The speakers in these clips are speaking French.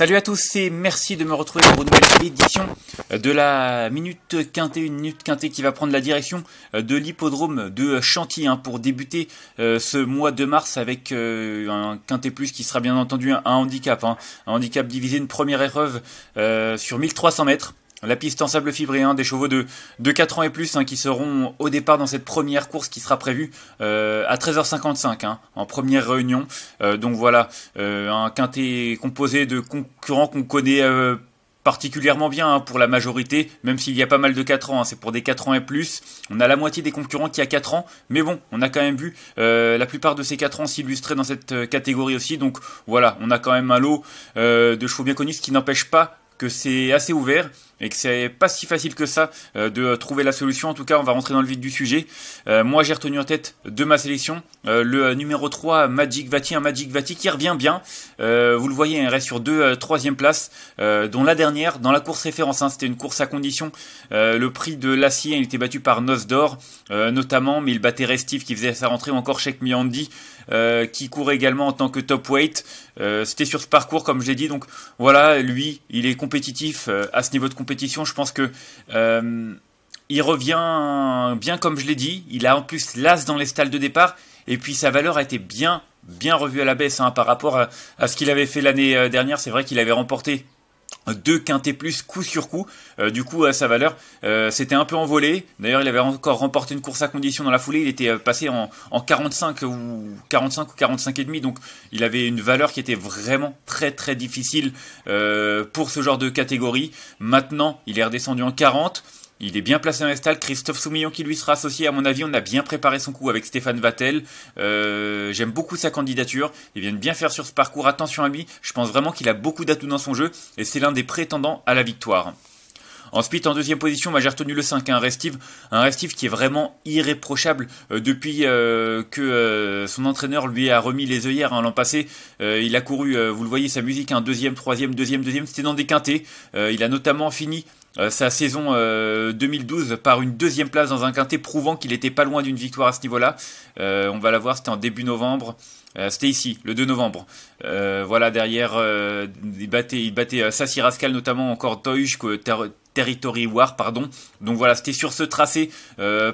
Salut à tous et merci de me retrouver pour une nouvelle édition de la Minute Quintée, une Minute Quintée qui va prendre la direction de l'hippodrome de Chantilly hein, pour débuter euh, ce mois de mars avec euh, un Quintée Plus qui sera bien entendu un handicap, hein. un handicap divisé, une première épreuve euh, sur 1300 mètres. La piste en sable fibré, hein, des chevaux de, de 4 ans et plus hein, qui seront au départ dans cette première course qui sera prévue euh, à 13h55 hein, en première réunion. Euh, donc voilà, euh, un quintet composé de concurrents qu'on connaît particulièrement bien pour la majorité, même s'il y a pas mal de 4 ans, c'est pour des 4 ans et plus. On a la moitié des concurrents qui a 4 ans, mais bon, on a quand même vu la plupart de ces 4 ans s'illustrer dans cette catégorie aussi. Donc voilà, on a quand même un lot de chevaux bien connus, ce qui n'empêche pas que c'est assez ouvert et que c'est pas si facile que ça euh, de trouver la solution. En tout cas, on va rentrer dans le vide du sujet. Euh, moi, j'ai retenu en tête de ma sélection euh, le numéro 3, Magic Vati, un Magic Vati qui revient bien. vous le voyez, hein, il reste sur deux, troisième place, dont la dernière dans la course référence. Hein. C'était une course à condition. le prix de l'acier, il était battu par Nosdor, notamment, mais il battait Restif qui faisait sa rentrée, encore chez Miandi qui court également en tant que top weight. C'était sur ce parcours, comme je l'ai dit. Donc voilà, lui, il est compétitif à ce niveau de compétition je pense que euh, il revient bien comme je l'ai dit. Il a en plus l'as dans les stalles de départ. Et puis sa valeur a été bien, bien revue à la baisse hein, par rapport à ce qu'il avait fait l'année euh, dernière. C'est vrai qu'il avait remporté deux quintés plus coup sur coup. Euh, du coup, à sa valeur euh, c'était un peu envolé. D'ailleurs, il avait encore remporté une course à condition dans la foulée. Il était euh, passé en, en 45 ou 45 ou 45 et demi. Donc, il avait une valeur qui était vraiment très très difficile pour ce genre de catégorie. Maintenant, il est redescendu en 40. Il est bien placé dans les Christophe Soumillon qui lui sera associé, à mon avis, on a bien préparé son coup avec Stéphane Vattel. Euh, j'aime beaucoup sa candidature. Il vient de bien faire sur ce parcours. Attention à lui. Je pense vraiment qu'il a beaucoup d'atouts dans son jeu et c'est l'un des prétendants à la victoire. Ensuite, en deuxième position, j'ai retenu le 5, un hein, Restive, un Restive qui est vraiment irréprochable euh, depuis euh, que son entraîneur lui a remis les œillères hein, l'an passé. il a couru, vous le voyez, sa musique, un hein, deuxième, troisième, deuxième, deuxième, c'était dans des quintés. il a notamment fini euh, sa saison 2012 euh, par une deuxième place dans un quintet prouvant qu'il était pas loin d'une victoire à ce niveau-là. Euh, on va la voir, c'était en début novembre. c'était ici, le 2 novembre. voilà, derrière, il battait, il battait Sassi Rascal notamment, encore que Territory War, pardon. Donc voilà, c'était sur ce tracé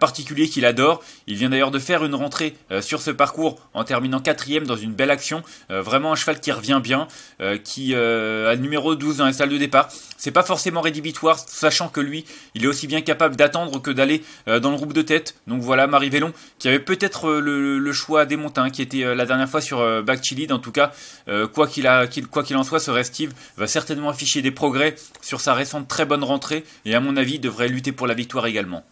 particulier qu'il adore. Il vient d'ailleurs de faire une rentrée sur ce parcours en terminant quatrième dans une belle action. vraiment un cheval qui revient bien, qui a numéro 12 dans la salle de départ. C'est pas forcément rédhibitoire sachant que lui, il est aussi bien capable d'attendre que d'aller euh, dans le groupe de tête. Donc voilà, Marie Vélon, qui avait peut-être euh, le, choix des hein, qui était euh, la dernière fois sur Back En tout cas, quoi qu'il en soit, ce Restive va certainement afficher des progrès sur sa récente très bonne rentrée et à mon avis devrait lutter pour la victoire également.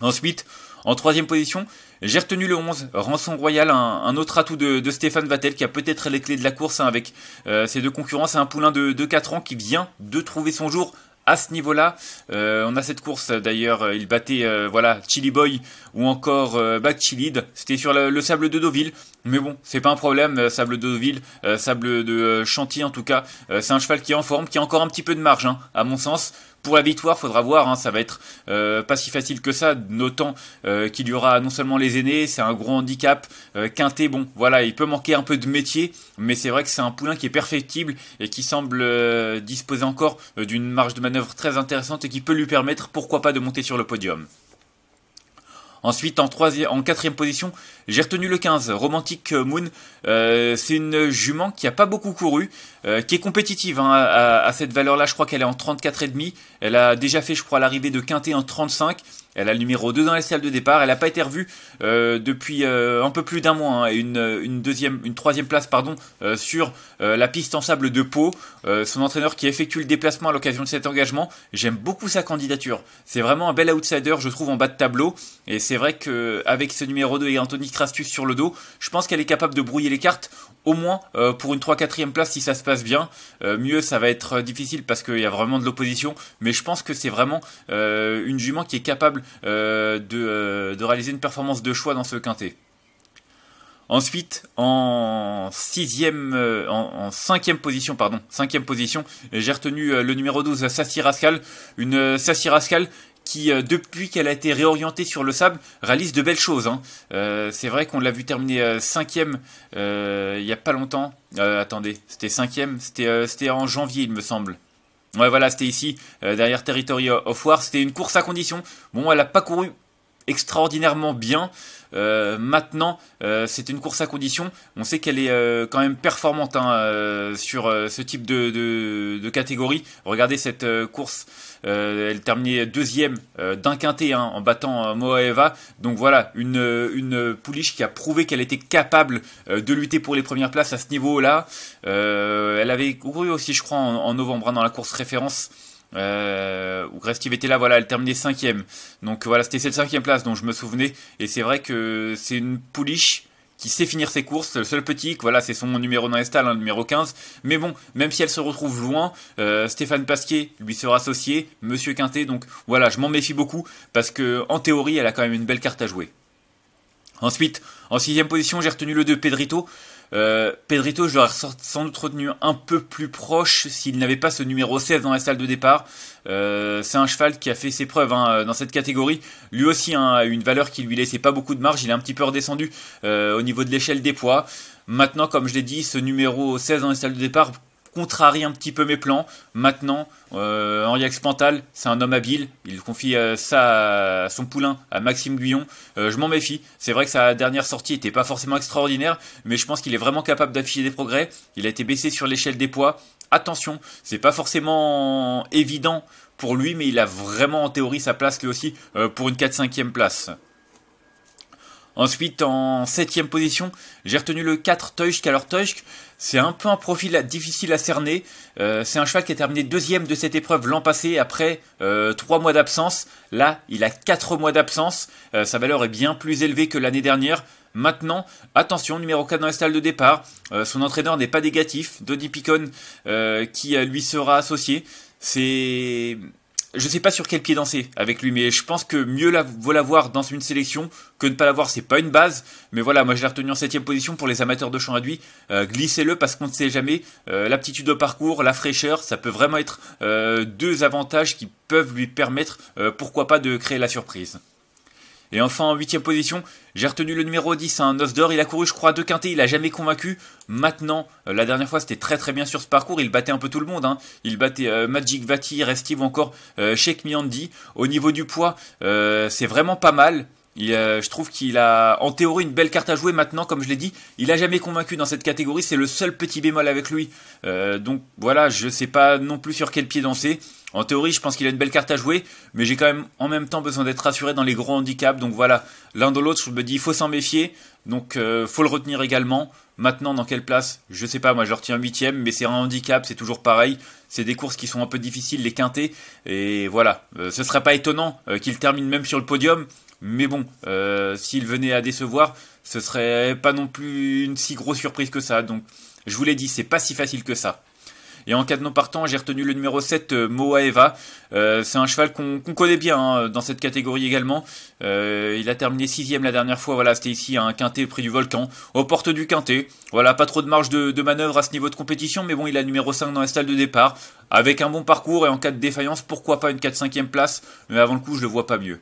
Ensuite, en troisième position, j'ai retenu le 11, Rançon Royal, un, autre atout de, Stéphane Vatel, qui a peut-être les clés de la course hein, avec ses deux concurrents. C'est un poulain de, de, 4 ans qui vient de trouver son jour à ce niveau-là. Euh, on a cette course d'ailleurs, euh, il battait euh, voilà Chili Boy ou encore euh, Back Chilid, C'était sur le, sable de Deauville, mais bon, c'est pas un problème. sable de Deauville, sable de Chantilly en tout cas, c'est un cheval qui est en forme, qui a encore un petit peu de marge, hein, à mon sens. Pour la victoire, faudra voir, hein, ça va être euh, pas si facile que ça, notant euh, qu'il y aura non seulement les aînés, c'est un gros handicap, euh, bon, voilà, il peut manquer un peu de métier, mais c'est vrai que c'est un poulain qui est perfectible et qui semble euh, disposer encore d'une marge de manœuvre très intéressante et qui peut lui permettre, pourquoi pas, de monter sur le podium. Ensuite, en, en quatrième position, j'ai retenu le 15, Romantic Moon. Euh, c'est une jument qui n'a pas beaucoup couru, euh, qui est compétitive hein, à, à, cette valeur-là. Je crois qu'elle est en 34,5. Elle a déjà fait, je crois, l'arrivée de Quintet en 35. Elle a le numéro 2 dans la salle de départ. Elle n'a pas été revue euh, depuis euh, un peu plus d'un mois. Hein, et Une, deuxième, une troisième place pardon, euh, sur la piste en sable de Pau. son entraîneur qui effectue le déplacement à l'occasion de cet engagement. J'aime beaucoup sa candidature. C'est vraiment un bel outsider, je trouve, en bas de tableau. Et c'est vrai qu'avec ce numéro 2 et Anthony Crastus sur le dos, je pense qu'elle est capable de brouiller les cartes au moins euh, pour une 3-4ème place si ça se passe bien. Euh, mieux, ça va être euh, difficile parce qu'il y a vraiment de l'opposition, mais je pense que c'est vraiment une jument qui est capable de, de, réaliser une performance de choix dans ce quintet. Ensuite, en sixième, en, cinquième position, pardon, cinquième position, j'ai retenu le numéro 12, Sassy Rascal, une Sassy Rascal qui, euh, depuis qu'elle a été réorientée sur le sable, réalise de belles choses. Hein. Euh, c'est vrai qu'on l'a vu terminer euh, cinquième il n'y a pas longtemps. attendez, c'était cinquième, c'était en janvier il me semble. Ouais voilà, c'était ici, derrière Territory of War, c'était une course à condition. Bon, elle n'a pas couru extraordinairement bien. Euh, maintenant, euh, c'est une course à condition. On sait qu'elle est euh, quand même performante hein, sur ce type de, catégorie. Regardez cette course, elle terminait deuxième d'un quintet hein, en battant Moaeva. Donc voilà, une, une pouliche qui a prouvé qu'elle était capable de lutter pour les premières places à ce niveau-là. elle avait couru aussi, je crois, en, novembre hein, dans la course référence. Euh, où était là, voilà, elle terminait cinquième. Donc voilà, c'était cette cinquième place dont je me souvenais. Et c'est vrai que c'est une pouliche qui sait finir ses courses, le seul petit, voilà, c'est son numéro dans Estal, hein, numéro 15. Mais bon, même si elle se retrouve loin, euh, Stéphane Pasquier lui sera associé, Monsieur Quintet, donc voilà, je m'en méfie beaucoup, parce que en théorie, elle a quand même une belle carte à jouer. Ensuite, en sixième position, j'ai retenu le 2 Pedrito. Euh, Pedrito, je l'aurais sans doute retenu un peu plus proche s'il n'avait pas ce numéro 16 dans la salle de départ. Euh, c'est un cheval qui a fait ses preuves hein, dans cette catégorie. Lui aussi hein, une valeur qui lui laissait pas beaucoup de marge. Il est un petit peu redescendu euh, au niveau de l'échelle des poids. Maintenant, comme je l'ai dit, ce numéro 16 dans la salle de départ contrarie un petit peu mes plans. Maintenant, euh, Henri c'est un homme habile. Il confie euh, ça à son poulain, à Maxime Guyon. Euh, je m'en méfie. C'est vrai que sa dernière sortie n'était pas forcément extraordinaire, mais je pense qu'il est vraiment capable d'afficher des progrès. Il a été baissé sur l'échelle des poids. Attention, c'est pas forcément évident pour lui, mais il a vraiment en théorie sa place lui aussi euh, pour une 4-5e place. Ensuite, en septième position, j'ai retenu le 4 Teusch, Alors Teusch, c'est un peu un profil difficile à cerner. Euh, c'est un cheval qui a terminé deuxième de cette épreuve l'an passé après 3 euh, trois mois d'absence. Là, il a 4 mois d'absence. Euh, sa valeur est bien plus élevée que l'année dernière. Maintenant, attention, numéro 4 dans la salle de départ. son entraîneur n'est pas négatif, Dodi Picon, qui lui sera associé. C'est je sais pas sur quel pied danser avec lui, mais je pense que mieux la, vaut l'avoir dans une sélection que ne pas l'avoir. C'est pas une base, mais voilà, moi je l'ai retenu en septième position pour les amateurs de champ réduit. Euh, glissez-le parce qu'on ne sait jamais. Euh, l'aptitude au parcours, la fraîcheur, ça peut vraiment être euh, deux avantages qui peuvent lui permettre, pourquoi pas, de créer la surprise. Et enfin, en huitième position, j'ai retenu le numéro 10, un hein, d'or. Il a couru, je crois, deux quintés. Il a jamais convaincu. Maintenant, euh, la dernière fois, c'était très très bien sur ce parcours. Il battait un peu tout le monde. Hein. Il battait euh, Magic Vati, Restive ou encore euh, Sheikh Miandi. Au niveau du poids, c'est vraiment pas mal. Euh, je trouve qu'il a en théorie une belle carte à jouer maintenant, comme je l'ai dit. Il a jamais convaincu dans cette catégorie, c'est le seul petit bémol avec lui. Euh, donc voilà, je sais pas non plus sur quel pied danser. En théorie, je pense qu'il a une belle carte à jouer, mais j'ai quand même en même temps besoin d'être rassuré dans les gros handicaps. Donc voilà, l'un de l'autre, je me dis, il faut s'en méfier. Donc euh, faut le retenir également. Maintenant, dans quelle place Je sais pas, moi je retiens huitième, mais c'est un handicap, c'est toujours pareil. C'est des courses qui sont un peu difficiles, les quintés. Et voilà, ce ce serait pas étonnant qu'il termine même sur le podium. Mais bon, euh, s'il venait à décevoir, ce serait pas non plus une si grosse surprise que ça. Donc, je vous l'ai dit, c'est pas si facile que ça. Et en cas de non partant, j'ai retenu le numéro 7, euh, Moaeva. Euh, c'est un cheval qu'on connaît bien hein, dans cette catégorie également. Euh, il a terminé 6 sixième la dernière fois. Voilà, c'était ici à un quintet prix du volcan, aux portes du quintet. Voilà, pas trop de marge de, manœuvre à ce niveau de compétition, mais bon, il a numéro 5 dans la salle de départ. Avec un bon parcours et en cas de défaillance, pourquoi pas une 4-5e place Mais avant le coup, je le vois pas mieux.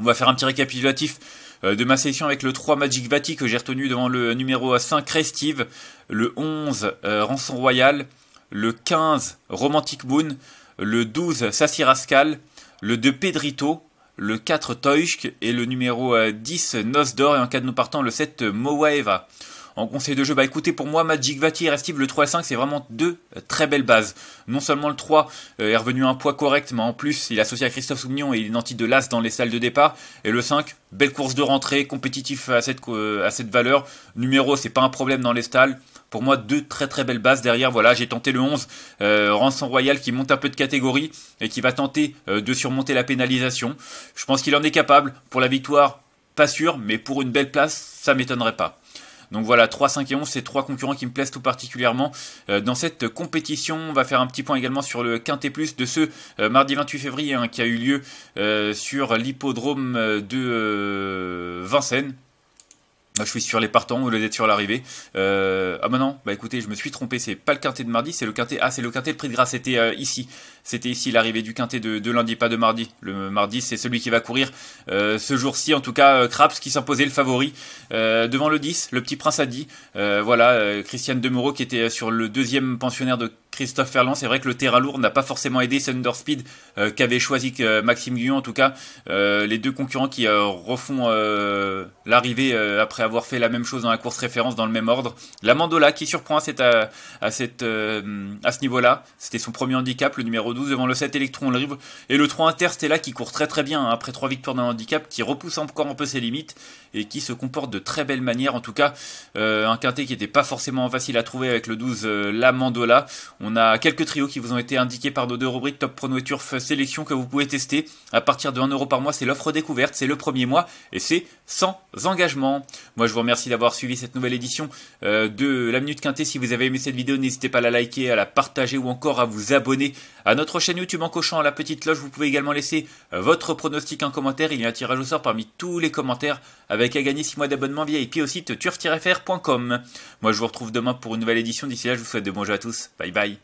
On va faire un petit récapitulatif euh, de ma session avec le 3 Magic Vati que j'ai retenu devant le numéro 5 Restive, le 11 euh, Rançon Royal, le 15 Romantic Moon, le 12 Sassy Rascal, le 2 Pedrito, le 4 Toishk et le numéro 10 euh, Nosdor d'Or et en cas de nous partant le 7 Mowaeva. En conseil de jeu, bah écoutez, pour moi, Magic Vati et Restive, le 3 et 5, c'est vraiment deux euh, très belles bases. Non seulement le 3 euh, est revenu à un poids correct, mais en plus, il est associé à Christophe Soumignon et il est de l'As dans les salles de départ. Et le 5, belle course de rentrée, compétitif à cette, euh, à cette valeur. Numéro, c'est pas un problème dans les stalles pour moi deux très très belles bases derrière voilà j'ai tenté le 11 euh, Royal qui monte un peu de catégorie et qui va tenter de surmonter la pénalisation je pense qu'il en est capable pour la victoire pas sûr mais pour une belle place ça m'étonnerait pas donc voilà, 3, 5 et 11, c'est trois concurrents qui me plaisent tout particulièrement euh, dans cette compétition. On va faire un petit point également sur le Quintet Plus de ce euh, mardi 28 février hein, qui a eu lieu euh, sur l'hippodrome de Vincennes. Bah, je suis sur les partants au lieu d'être sur l'arrivée. Euh, ah bah non, bah écoutez, je me suis trompé, c'est pas le quintet de mardi, c'est le quintet. Ah, c'est le quintet de prix de grâce, c'était euh, ici. C'était ici l'arrivée du quintet de, de, lundi, pas de mardi. Le mardi, c'est celui qui va courir euh, ce jour-ci, en tout cas, Kraps qui s'imposait le favori devant le 10, le petit prince a dit. voilà, Christiane Demoreau qui était sur le deuxième pensionnaire de Christophe Ferland. C'est vrai que le terrain lourd n'a pas forcément aidé Thunder Speed euh, qu'avait choisi euh, Maxime Guyon. En tout cas, euh, les deux concurrents qui refont l'arrivée après avoir fait la même chose dans la course référence dans le même ordre. La Mandola qui surprend à, à, ce niveau-là. C'était son premier handicap, le numéro 12 devant le 7 Electron Libre. Et le 3 inter là qui court très très bien hein, après trois victoires d'un handicap, qui repousse encore un peu ses limites et qui se comporte de très belle manière. En tout cas, un quintet qui n'était pas forcément facile à trouver avec le 12 La Mandola. On on a quelques trios qui vous ont été indiqués par nos deux rubriques Top Prono et Turf Sélection que vous pouvez tester. À partir de 1€ euro par mois, c'est l'offre découverte, c'est le premier mois et c'est sans engagement. Moi, je vous remercie d'avoir suivi cette nouvelle édition euh, de La Minute Quintée. Si vous avez aimé cette vidéo, n'hésitez pas à la liker, à la partager ou encore à vous abonner à notre chaîne YouTube en cochant la petite loge. Vous pouvez également laisser euh, votre pronostic en commentaire. Il y a un tirage au sort parmi tous les commentaires avec à gagner 6 mois d'abonnement VIP au site turf-fr.com. Moi, je vous retrouve demain pour une nouvelle édition. D'ici là, je vous souhaite de bons jeux à tous. Bye bye.